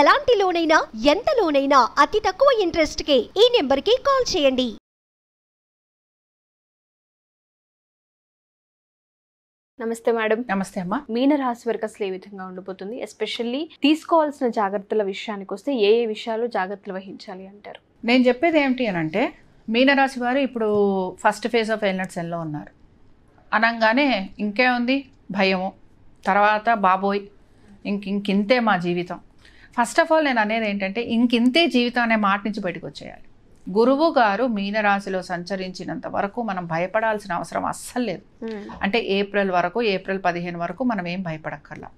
ఎలాంటి లోనైనా ఎంత లోనైనా అతి తక్కువ ఇంట్రెస్ట్ కే ఈ నెంబర్ కి కాల్ చేయండి నమస్తే మేడం నమస్తే అమ్మా రాశి వరకు అసలు ఏ విధంగా ఉండిపోతుంది ఎస్పెషల్లీ తీసుకోవాల్సిన జాగ్రత్తల విషయానికి వస్తే ఏ ఏ విషయాలు జాగ్రత్తలు వహించాలి అంటారు నేను చెప్పేది ఏమిటి అని అంటే మీనరాశి వారు ఇప్పుడు ఫస్ట్ ఫేజ్ ఆఫ్ ఎల్నట్స్ ఎల్లో ఉన్నారు అనగానే ఇంకే ఉంది భయము తర్వాత బాబోయ్ ఇంక ఇంకింతే మా జీవితం ఫస్ట్ ఆఫ్ ఆల్ నేను అనేది ఏంటంటే ఇంకింతే జీవితం అనే మాట నుంచి బయటకు వచ్చేయాలి గురువు గారు మీనరాశిలో సంచరించినంత వరకు మనం భయపడాల్సిన అవసరం అస్సలు లేదు hmm. అంటే ఏప్రిల్ వరకు ఏప్రిల్ పదిహేను వరకు మనం ఏం భయపడక్కర్లా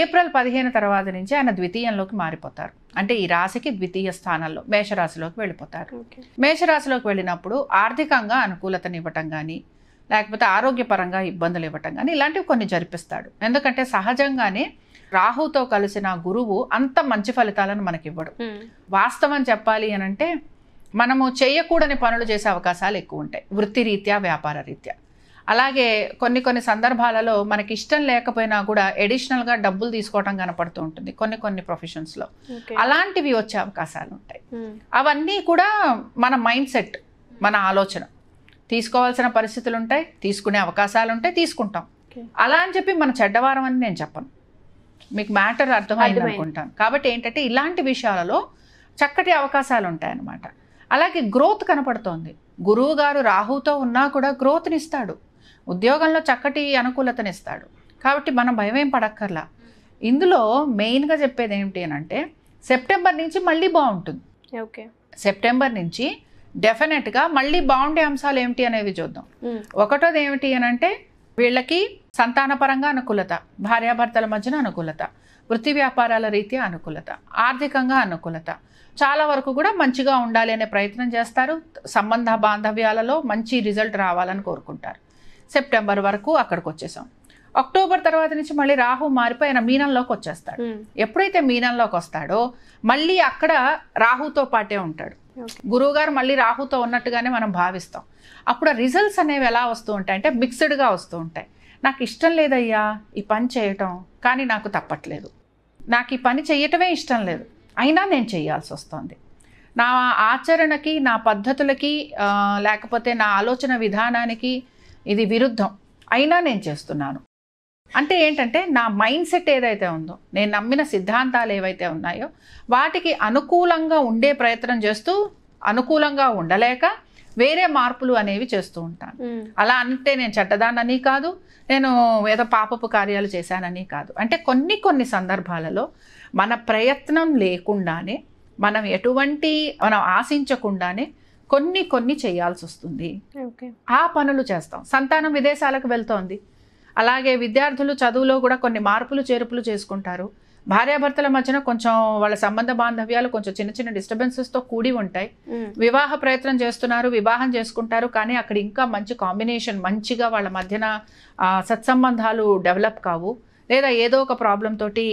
ఏప్రిల్ పదిహేను తర్వాత నుంచి ఆయన ద్వితీయంలోకి మారిపోతారు అంటే ఈ రాశికి ద్వితీయ స్థానంలో మేషరాశిలోకి వెళ్ళిపోతారు మేషరాశిలోకి వెళ్ళినప్పుడు ఆర్థికంగా అనుకూలతనివ్వటం కానీ లేకపోతే ఆరోగ్యపరంగా ఇబ్బందులు ఇవ్వటం కానీ ఇలాంటివి కొన్ని జరిపిస్తాడు ఎందుకంటే సహజంగానే రాహుతో కలిసిన గురువు అంత మంచి ఫలితాలను ఇవ్వడు వాస్తవం చెప్పాలి అని అంటే మనము చేయకూడని పనులు చేసే అవకాశాలు ఎక్కువ ఉంటాయి వృత్తి రీత్యా వ్యాపార రీత్యా అలాగే కొన్ని కొన్ని సందర్భాలలో మనకి ఇష్టం లేకపోయినా కూడా ఎడిషనల్గా డబ్బులు తీసుకోవడం కనపడుతూ ఉంటుంది కొన్ని కొన్ని ప్రొఫెషన్స్లో అలాంటివి వచ్చే అవకాశాలు ఉంటాయి అవన్నీ కూడా మన మైండ్ సెట్ మన ఆలోచన తీసుకోవాల్సిన పరిస్థితులు ఉంటాయి తీసుకునే అవకాశాలు ఉంటాయి తీసుకుంటాం అలా అని చెప్పి మన చెడ్డవారం అని నేను చెప్పను మీకు మ్యాటర్ అర్థమైంది అనుకుంటాను కాబట్టి ఏంటంటే ఇలాంటి విషయాలలో చక్కటి అవకాశాలు ఉంటాయన్నమాట అలాగే గ్రోత్ కనపడుతోంది గురువు గారు రాహుతో ఉన్నా కూడా గ్రోత్నిస్తాడు ఉద్యోగంలో చక్కటి అనుకూలతనిస్తాడు కాబట్టి మనం భయం ఏం పడక్కర్లా ఇందులో మెయిన్గా చెప్పేది ఏమిటి అని అంటే సెప్టెంబర్ నుంచి మళ్ళీ బాగుంటుంది ఓకే సెప్టెంబర్ నుంచి డెఫినెట్గా మళ్ళీ బాగుండే అంశాలు ఏమిటి అనేవి చూద్దాం ఒకటోది ఏమిటి అని అంటే వీళ్ళకి సంతానపరంగా అనుకూలత భార్యాభర్తల మధ్యన అనుకూలత వృత్తి వ్యాపారాల రీత్యా అనుకూలత ఆర్థికంగా అనుకూలత చాలా వరకు కూడా మంచిగా ఉండాలి అనే ప్రయత్నం చేస్తారు సంబంధ బాంధవ్యాలలో మంచి రిజల్ట్ రావాలని కోరుకుంటారు సెప్టెంబర్ వరకు అక్కడికి వచ్చేసాం అక్టోబర్ తర్వాత నుంచి మళ్ళీ రాహు మారిపోయిన మీనంలోకి వచ్చేస్తాడు hmm. ఎప్పుడైతే మీనంలోకి వస్తాడో మళ్ళీ అక్కడ రాహుతో పాటే ఉంటాడు గురువు గారు మళ్ళీ రాహుతో ఉన్నట్టుగానే మనం భావిస్తాం అప్పుడు రిజల్ట్స్ అనేవి ఎలా వస్తూ ఉంటాయి అంటే మిక్స్డ్గా వస్తూ ఉంటాయి నాకు ఇష్టం లేదయ్యా ఈ పని చేయటం కానీ నాకు తప్పట్లేదు నాకు ఈ పని చేయటమే ఇష్టం లేదు అయినా నేను చేయాల్సి వస్తుంది నా ఆచరణకి నా పద్ధతులకి లేకపోతే నా ఆలోచన విధానానికి ఇది విరుద్ధం అయినా నేను చేస్తున్నాను అంటే ఏంటంటే నా మైండ్ సెట్ ఏదైతే ఉందో నేను నమ్మిన సిద్ధాంతాలు ఏవైతే ఉన్నాయో వాటికి అనుకూలంగా ఉండే ప్రయత్నం చేస్తూ అనుకూలంగా ఉండలేక వేరే మార్పులు అనేవి చేస్తూ ఉంటాను అలా అంటే నేను చెడ్డదాన్ని కాదు నేను ఏదో పాపపు కార్యాలు చేశానని కాదు అంటే కొన్ని కొన్ని సందర్భాలలో మన ప్రయత్నం లేకుండానే మనం ఎటువంటి మనం ఆశించకుండానే కొన్ని కొన్ని చేయాల్సి వస్తుంది ఆ పనులు చేస్తాం సంతానం విదేశాలకు వెళ్తోంది అలాగే విద్యార్థులు చదువులో కూడా కొన్ని మార్పులు చేర్పులు చేసుకుంటారు భార్యాభర్తల మధ్యన కొంచెం వాళ్ళ సంబంధ బాంధవ్యాలు కొంచెం చిన్న చిన్న డిస్టర్బెన్సెస్తో కూడి ఉంటాయి వివాహ ప్రయత్నం చేస్తున్నారు వివాహం చేసుకుంటారు కానీ అక్కడ ఇంకా మంచి కాంబినేషన్ మంచిగా వాళ్ళ మధ్యన సత్సంబంధాలు డెవలప్ కావు లేదా ఏదో ఒక ప్రాబ్లం తోటి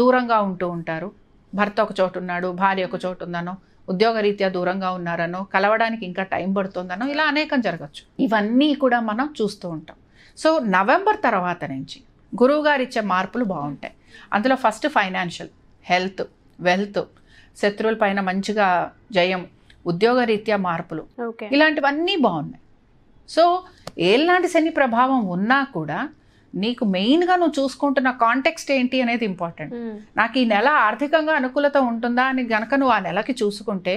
దూరంగా ఉంటూ ఉంటారు భర్త ఒక చోటు ఉన్నాడు భార్య ఒక చోటు ఉందనో ఉద్యోగ రీత్యా దూరంగా ఉన్నారనో కలవడానికి ఇంకా టైం పడుతుందనో ఇలా అనేకం జరగచ్చు ఇవన్నీ కూడా మనం చూస్తూ ఉంటాం సో నవంబర్ తర్వాత నుంచి గురువుగారు ఇచ్చే మార్పులు బాగుంటాయి అందులో ఫస్ట్ ఫైనాన్షియల్ హెల్త్ వెల్త్ శత్రువుల పైన మంచిగా జయం ఉద్యోగ రీత్యా మార్పులు ఇలాంటివన్నీ బాగున్నాయి సో ఏలాంటి శని ప్రభావం ఉన్నా కూడా నీకు మెయిన్గా నువ్వు చూసుకుంటున్న కాంటెక్స్ట్ ఏంటి అనేది ఇంపార్టెంట్ నాకు ఈ నెల ఆర్థికంగా అనుకూలత ఉంటుందా అని గనక నువ్వు ఆ నెలకి చూసుకుంటే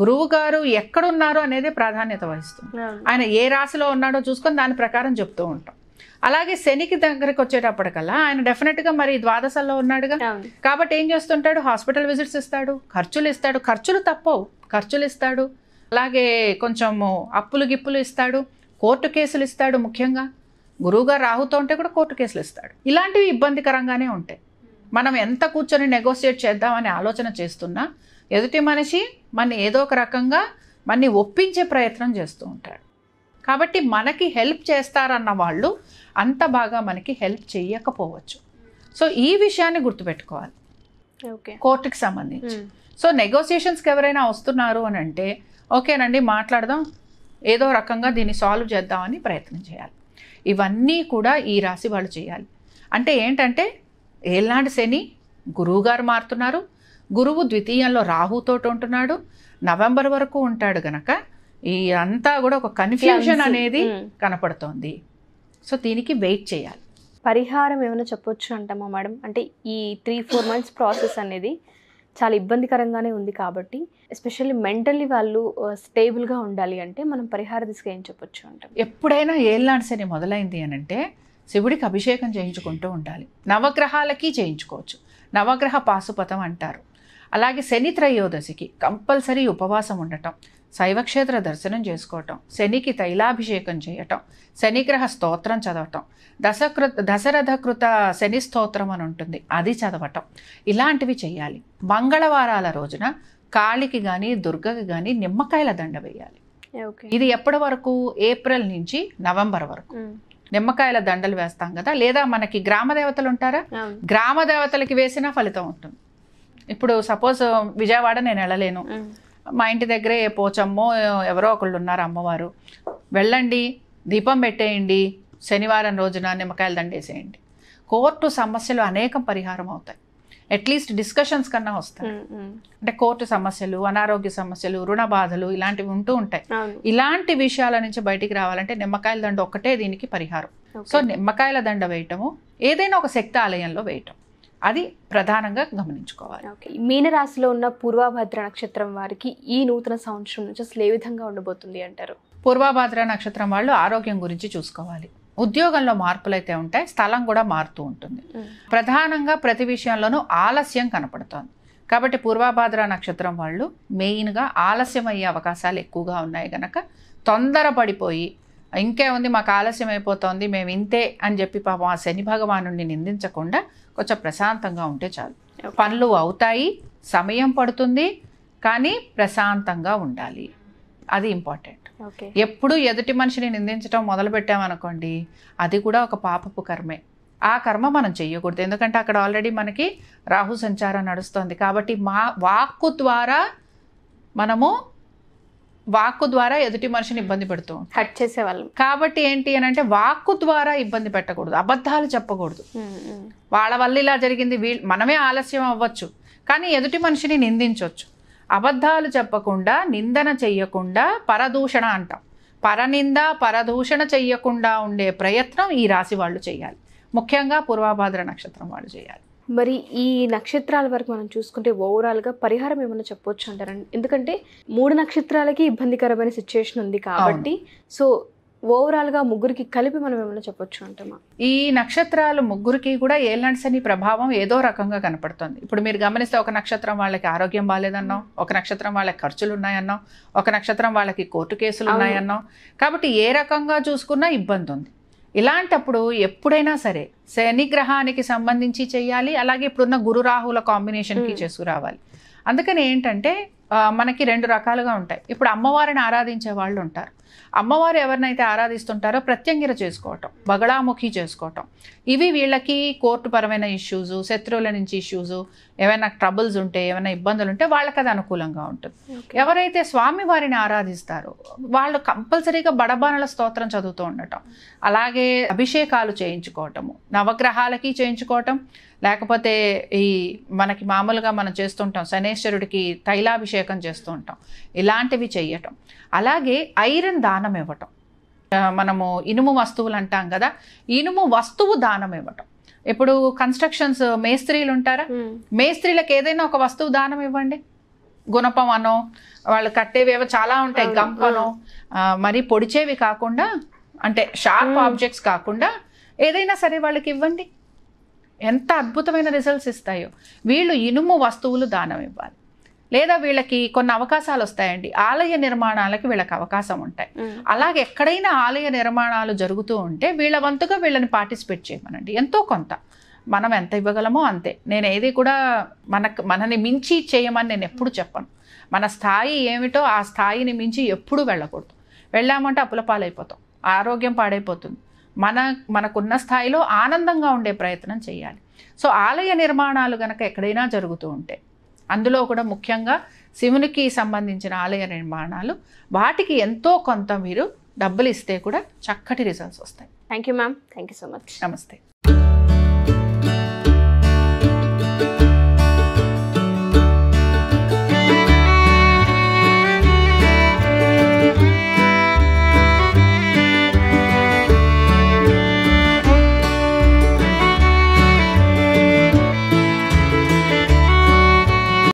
గురువు గారు ఎక్కడున్నారో అనేది ప్రాధాన్యత వహిస్తుంది ఆయన ఏ రాశిలో ఉన్నాడో చూసుకొని దాని ప్రకారం చెప్తూ ఉంటాం అలాగే శనికి దగ్గరకు వచ్చేటప్పటికల్లా ఆయన డెఫినెట్గా మరి ద్వాదశల్లో ఉన్నాడుగా కాబట్టి ఏం చేస్తుంటాడు హాస్పిటల్ విజిట్స్ ఇస్తాడు ఖర్చులు ఇస్తాడు ఖర్చులు తప్పవు ఖర్చులు ఇస్తాడు అలాగే కొంచెము అప్పులు గిప్పులు ఇస్తాడు కోర్టు కేసులు ఇస్తాడు ముఖ్యంగా గురువుగా రాహుతో ఉంటే కూడా కోర్టు కేసులు ఇస్తాడు ఇలాంటివి ఇబ్బందికరంగానే ఉంటాయి మనం ఎంత కూర్చొని నెగోషియేట్ చేద్దామని ఆలోచన చేస్తున్నా ఎదుటి మనిషి మన ఏదో ఒక రకంగా మనని ఒప్పించే ప్రయత్నం చేస్తూ ఉంటాడు కాబట్టి మనకి హెల్ప్ చేస్తారన్న వాళ్ళు అంత బాగా మనకి హెల్ప్ చేయకపోవచ్చు సో ఈ విషయాన్ని గుర్తుపెట్టుకోవాలి కోర్టుకి సంబంధించి సో నెగోసియేషన్స్కి ఎవరైనా వస్తున్నారు అని అంటే ఓకేనండి మాట్లాడదాం ఏదో రకంగా దీన్ని సాల్వ్ చేద్దామని ప్రయత్నం చేయాలి ఇవన్నీ కూడా ఈ రాశి వాళ్ళు చేయాలి అంటే ఏంటంటే ఏలాంటి శని గురువు గారు మారుతున్నారు గురువు ద్వితీయంలో రాహుతోటి ఉంటున్నాడు నవంబర్ వరకు ఉంటాడు గనక ఈ అంతా కూడా ఒక కన్ఫ్యూజన్ అనేది కనపడుతోంది సో దీనికి వెయిట్ చేయాలి పరిహారం ఏమైనా చెప్పొచ్చు అంటామా మేడం అంటే ఈ త్రీ ఫోర్ మంత్స్ ప్రాసెస్ అనేది చాలా ఇబ్బందికరంగానే ఉంది కాబట్టి ఎస్పెషల్లీ మెంటల్లీ వాళ్ళు స్టేబుల్గా ఉండాలి అంటే మనం పరిహార దిశగా ఏం చెప్పొచ్చు అంటాం ఎప్పుడైనా ఏళ్ళనాడు సరే మొదలైంది అని అంటే శివుడికి అభిషేకం చేయించుకుంటూ ఉండాలి నవగ్రహాలకి చేయించుకోవచ్చు నవగ్రహ పాశుపతం అంటారు అలాగే శని త్రయోదశికి కంపల్సరీ ఉపవాసం ఉండటం శైవక్షేత్ర దర్శనం చేసుకోవటం శనికి తైలాభిషేకం చేయటం శనిగ్రహ స్తోత్రం చదవటం దశకృత దశరథకృత శని స్తోత్రం అని ఉంటుంది అది చదవటం ఇలాంటివి చేయాలి మంగళవారాల రోజున కాళికి కానీ దుర్గకి కానీ నిమ్మకాయల దండ వేయాలి ఇది ఎప్పటి వరకు ఏప్రిల్ నుంచి నవంబర్ వరకు నిమ్మకాయల దండలు వేస్తాం కదా లేదా మనకి గ్రామ దేవతలు ఉంటారా గ్రామ దేవతలకి వేసినా ఫలితం ఉంటుంది ఇప్పుడు సపోజ్ విజయవాడ నేను వెళ్ళలేను మా ఇంటి దగ్గరే పోచమ్మో ఎవరో ఒకళ్ళు ఉన్నారు అమ్మవారు వెళ్ళండి దీపం పెట్టేయండి శనివారం రోజున నిమ్మకాయలు దండేసేయండి కోర్టు సమస్యలు అనేకం పరిహారం అవుతాయి అట్లీస్ట్ డిస్కషన్స్ కన్నా వస్తాయి అంటే కోర్టు సమస్యలు అనారోగ్య సమస్యలు రుణ బాధలు ఇలాంటివి ఉంటూ ఉంటాయి ఇలాంటి విషయాల నుంచి బయటికి రావాలంటే నిమ్మకాయల దండ ఒక్కటే దీనికి పరిహారం సో నిమ్మకాయల దండ వేయటము ఏదైనా ఒక శక్తి ఆలయంలో వేయటం అది ప్రధానంగా గమనించుకోవాలి ఓకే మీనరాశిలో ఉన్న పూర్వభద్ర నక్షత్రం వారికి ఈ నూతన సంవత్సరం నుంచి అసలు ఏ విధంగా ఉండబోతుంది అంటారు పూర్వభద్ర నక్షత్రం వాళ్ళు ఆరోగ్యం గురించి చూసుకోవాలి ఉద్యోగంలో మార్పులు అయితే ఉంటాయి స్థలం కూడా మారుతూ ఉంటుంది hmm. ప్రధానంగా ప్రతి విషయంలోనూ ఆలస్యం కనపడుతోంది కాబట్టి పూర్వాభాద్ర నక్షత్రం వాళ్ళు మెయిన్గా ఆలస్యం అయ్యే అవకాశాలు ఎక్కువగా ఉన్నాయి కనుక తొందరపడిపోయి ఇంకే ఉంది మాకు ఆలస్యం అయిపోతుంది మేము ఇంతే అని చెప్పి పాపం ఆ శని భగవాను నిందించకుండా కొంచెం ప్రశాంతంగా ఉంటే చాలు పనులు అవుతాయి సమయం పడుతుంది కానీ ప్రశాంతంగా ఉండాలి అది ఇంపార్టెంట్ ఎప్పుడు ఎదుటి మనిషిని నిందించడం మొదలు పెట్టామనుకోండి అది కూడా ఒక పాపపు కర్మే ఆ కర్మ మనం చేయకూడదు ఎందుకంటే అక్కడ ఆల్రెడీ మనకి రాహు సంచారం నడుస్తుంది కాబట్టి మా వాక్కు ద్వారా మనము వాక్కు ద్వారా ఎదుటి మనిషిని ఇబ్బంది పెడుతూ హట్ చేసేవాళ్ళు కాబట్టి ఏంటి అని అంటే వాక్కు ద్వారా ఇబ్బంది పెట్టకూడదు అబద్ధాలు చెప్పకూడదు వాళ్ళ వల్ల ఇలా జరిగింది వీళ్ళు మనమే ఆలస్యం అవ్వచ్చు కానీ ఎదుటి మనిషిని నిందించవచ్చు అబద్ధాలు చెప్పకుండా నిందన చెయ్యకుండా పరదూషణ అంటాం పరనింద పరదూషణ చెయ్యకుండా ఉండే ప్రయత్నం ఈ రాశి వాళ్ళు చేయాలి ముఖ్యంగా పూర్వాభాద్ర నక్షత్రం వాళ్ళు చేయాలి మరి ఈ నక్షత్రాల వరకు మనం చూసుకుంటే ఓవరాల్గా పరిహారం ఏమైనా చెప్పొచ్చు అంటారండి ఎందుకంటే మూడు నక్షత్రాలకి ఇబ్బందికరమైన సిచ్యువేషన్ ఉంది కాబట్టి సో ఓవరాల్గా ముగ్గురికి కలిపి మనం ఏమైనా చెప్పొచ్చు అంటామా ఈ నక్షత్రాలు ముగ్గురికి కూడా ఏలాంటి శని ప్రభావం ఏదో రకంగా కనపడుతుంది ఇప్పుడు మీరు గమనిస్తే ఒక నక్షత్రం వాళ్ళకి ఆరోగ్యం బాగాలేదన్నో ఒక నక్షత్రం వాళ్ళకి ఖర్చులు ఉన్నాయన్నో ఒక నక్షత్రం వాళ్ళకి కోర్టు కేసులు ఉన్నాయన్నో కాబట్టి ఏ రకంగా చూసుకున్నా ఇబ్బంది ఉంది ఇలాంటప్పుడు ఎప్పుడైనా సరే శనిగ్రహానికి సంబంధించి చేయాలి అలాగే ఇప్పుడున్న గురు రాహుల కాంబినేషన్కి చేసుకురావాలి అందుకని ఏంటంటే మనకి రెండు రకాలుగా ఉంటాయి ఇప్పుడు అమ్మవారిని ఆరాధించే వాళ్ళు ఉంటారు అమ్మవారు ఎవరినైతే ఆరాధిస్తుంటారో ప్రత్యంగిర చేసుకోవటం బగళాముఖి చేసుకోవటం ఇవి వీళ్ళకి కోర్టు పరమైన ఇష్యూస్ శత్రువుల నుంచి ఇష్యూస్ ఏమైనా ట్రబుల్స్ ఉంటే ఏమైనా ఇబ్బందులు ఉంటే వాళ్ళకి అది అనుకూలంగా ఉంటుంది ఎవరైతే స్వామి వారిని ఆరాధిస్తారో వాళ్ళు కంపల్సరీగా బడబానల స్తోత్రం చదువుతూ ఉండటం అలాగే అభిషేకాలు చేయించుకోవటము నవగ్రహాలకి చేయించుకోవటం లేకపోతే ఈ మనకి మామూలుగా మనం చేస్తుంటాం శనేశ్వరుడికి తైలాభిషేకం చేస్తూ ఉంటాం ఇలాంటివి చేయటం అలాగే ఐరన్ దానం ఇవ్వటం మనము ఇనుము వస్తువులు అంటాం కదా ఇనుము వస్తువు దానం ఇవ్వటం ఇప్పుడు కన్స్ట్రక్షన్స్ మేస్త్రీలు ఉంటారా మేస్త్రీలకు ఏదైనా ఒక వస్తువు దానం ఇవ్వండి గుణపం అనో వాళ్ళు కట్టేవేవో చాలా ఉంటాయి గంపనో మరి పొడిచేవి కాకుండా అంటే షార్ప్ ఆబ్జెక్ట్స్ కాకుండా ఏదైనా సరే వాళ్ళకి ఇవ్వండి ఎంత అద్భుతమైన రిజల్ట్స్ ఇస్తాయో వీళ్ళు ఇనుము వస్తువులు దానం ఇవ్వాలి లేదా వీళ్ళకి కొన్ని అవకాశాలు వస్తాయండి ఆలయ నిర్మాణాలకి వీళ్ళకి అవకాశం ఉంటాయి అలాగే ఎక్కడైనా ఆలయ నిర్మాణాలు జరుగుతూ ఉంటే వీళ్ళ వంతుగా వీళ్ళని పార్టిసిపేట్ చేయమనండి ఎంతో కొంత మనం ఎంత ఇవ్వగలమో అంతే నేను ఏది కూడా మనకు మనని మించి చేయమని నేను ఎప్పుడు చెప్పను మన స్థాయి ఏమిటో ఆ స్థాయిని మించి ఎప్పుడు వెళ్ళకూడదు వెళ్ళామంటే అప్పులపాలైపోతాం ఆరోగ్యం పాడైపోతుంది మన మనకున్న స్థాయిలో ఆనందంగా ఉండే ప్రయత్నం చేయాలి సో ఆలయ నిర్మాణాలు గనక ఎక్కడైనా జరుగుతూ ఉంటే అందులో కూడా ముఖ్యంగా శివునికి సంబంధించిన ఆలయ నిర్మాణాలు వాటికి ఎంతో కొంత మీరు డబ్బులు ఇస్తే కూడా చక్కటి రిజల్ట్స్ వస్తాయి thank you ma'am thank you so much నమస్తే